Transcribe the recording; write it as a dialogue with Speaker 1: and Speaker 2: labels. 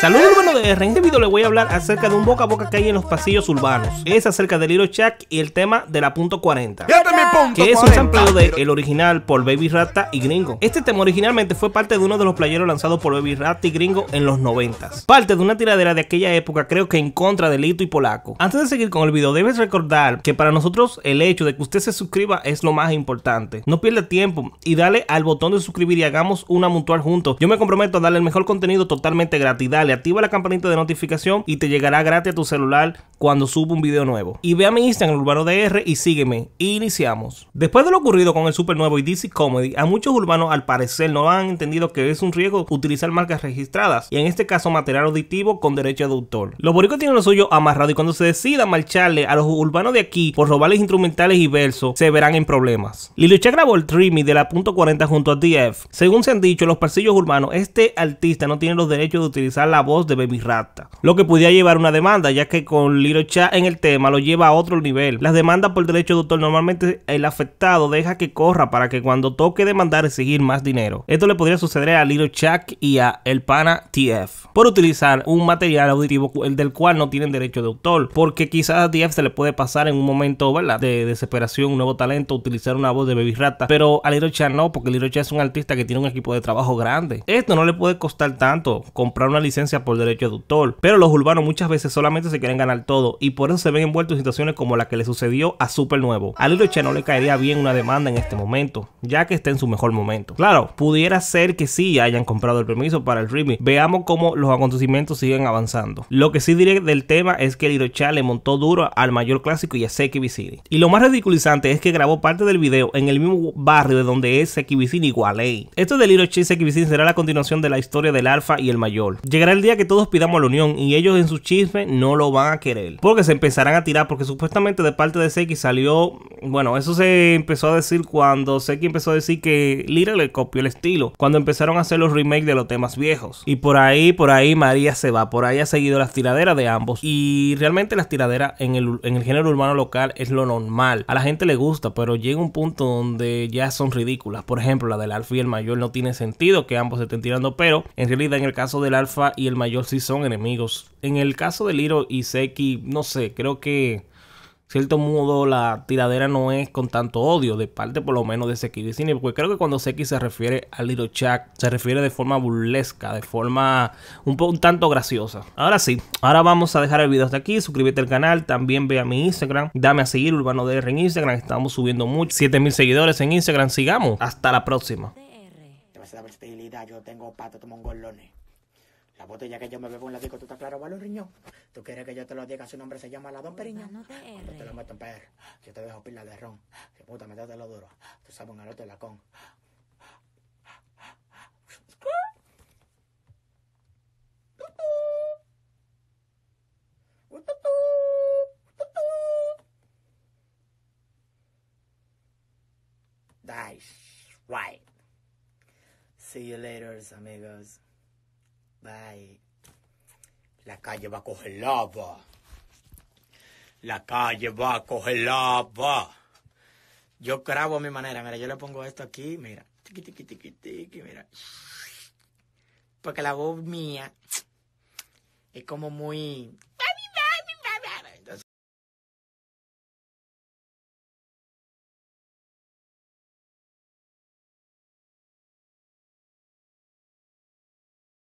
Speaker 1: Saludos urbano de R En este video les voy a hablar acerca de un boca a boca que hay en los pasillos urbanos. Es acerca del Little Chuck y el tema de la punto 40. Que es un sampleo de el original por Baby Rata y Gringo. Este tema originalmente fue parte de uno de los playeros lanzados por Baby Rata y Gringo en los 90. Parte de una tiradera de aquella época creo que en contra de Lito y Polaco. Antes de seguir con el video debes recordar que para nosotros el hecho de que usted se suscriba es lo más importante. No pierda tiempo y dale al botón de suscribir y hagamos una mutual juntos. Yo me comprometo a darle el mejor contenido totalmente gratis activa la campanita de notificación y te llegará gratis a tu celular cuando suba un video nuevo. Y ve a mi Instagram dr y sígueme. Iniciamos. Después de lo ocurrido con el Super Nuevo y DC Comedy, a muchos urbanos al parecer no han entendido que es un riesgo utilizar marcas registradas y en este caso material auditivo con derecho de autor. Los boricos tienen los suyo amarrado y cuando se decida marcharle a los urbanos de aquí por robarles instrumentales y versos, se verán en problemas. Lilucha grabó el Dreamy de la punto .40 junto a DF. Según se han dicho los pasillos urbanos, este artista no tiene los derechos de utilizar la voz de Baby rata lo que podría llevar una demanda, ya que con Little Chat en el tema lo lleva a otro nivel. Las demandas por derecho de autor normalmente el afectado deja que corra para que cuando toque demandar exigir más dinero. Esto le podría suceder a Little chat y a El Pana TF por utilizar un material auditivo el del cual no tienen derecho de autor, porque quizás a TF se le puede pasar en un momento de desesperación, un nuevo talento, utilizar una voz de Baby Rata, pero a Little Chat no, porque Little Chat es un artista que tiene un equipo de trabajo grande. Esto no le puede costar tanto comprar una licencia por derecho de autor. Pero los urbanos muchas veces solamente se quieren ganar todo y por eso se ven envueltos en situaciones como la que le sucedió a Super Nuevo. A Lirocha no le caería bien una demanda en este momento, ya que está en su mejor momento. Claro, pudiera ser que sí hayan comprado el permiso para el remix. Veamos cómo los acontecimientos siguen avanzando. Lo que sí diré del tema es que Lirocha le montó duro al mayor clásico y a Seki Vicini. Y lo más ridiculizante es que grabó parte del video en el mismo barrio de donde es Seki Vicini Gualey. Esto de Lirocha y Seki será la continuación de la historia del Alfa y el Mayor. Llegará el día que todos pidamos la unión y ellos en su chisme no lo van a querer. Porque se empezarán a tirar, porque supuestamente de parte de Seki salió, bueno, eso se empezó a decir cuando Seki empezó a decir que Lira le copió el estilo, cuando empezaron a hacer los remakes de los temas viejos. Y por ahí, por ahí María se va, por ahí ha seguido las tiraderas de ambos. Y realmente las tiraderas en el, género urbano local es lo normal. A la gente le gusta, pero llega un punto donde ya son ridículas. Por ejemplo, la del Alfa y el Mayor no tiene sentido que ambos se estén tirando, pero en realidad en el caso del Alfa y el mayor sí son enemigos. En el caso de Liro y Seki, no sé, creo que cierto modo la tiradera no es con tanto odio de parte por lo menos de Seki cine, porque creo que cuando Seki se refiere a Little Chuck se refiere de forma burlesca, de forma un, poco, un tanto graciosa. Ahora sí, ahora vamos a dejar el video hasta aquí, suscríbete al canal, también ve a mi Instagram, dame a seguir Urbano DR en Instagram, estamos subiendo mucho, 7000 seguidores en Instagram, sigamos, hasta la próxima. tengo la botella que yo me bebo en la disco, ¿tú estás claro, vale un riñón? ¿Tú quieres que yo te lo diga? Su nombre se llama la Don Periñón. No, te te lo meto en PR, yo te dejo pila de ron. Que puta, me lo duro. Tú sabes un la con. That's right. See you later, amigos. Bye. La calle va a coger lava. La calle va a coger lava. Yo grabo a mi manera. Mira, yo le pongo esto aquí. Mira. Tiqui, tiqui, tiqui, tiqui. Mira. Porque la voz mía es como muy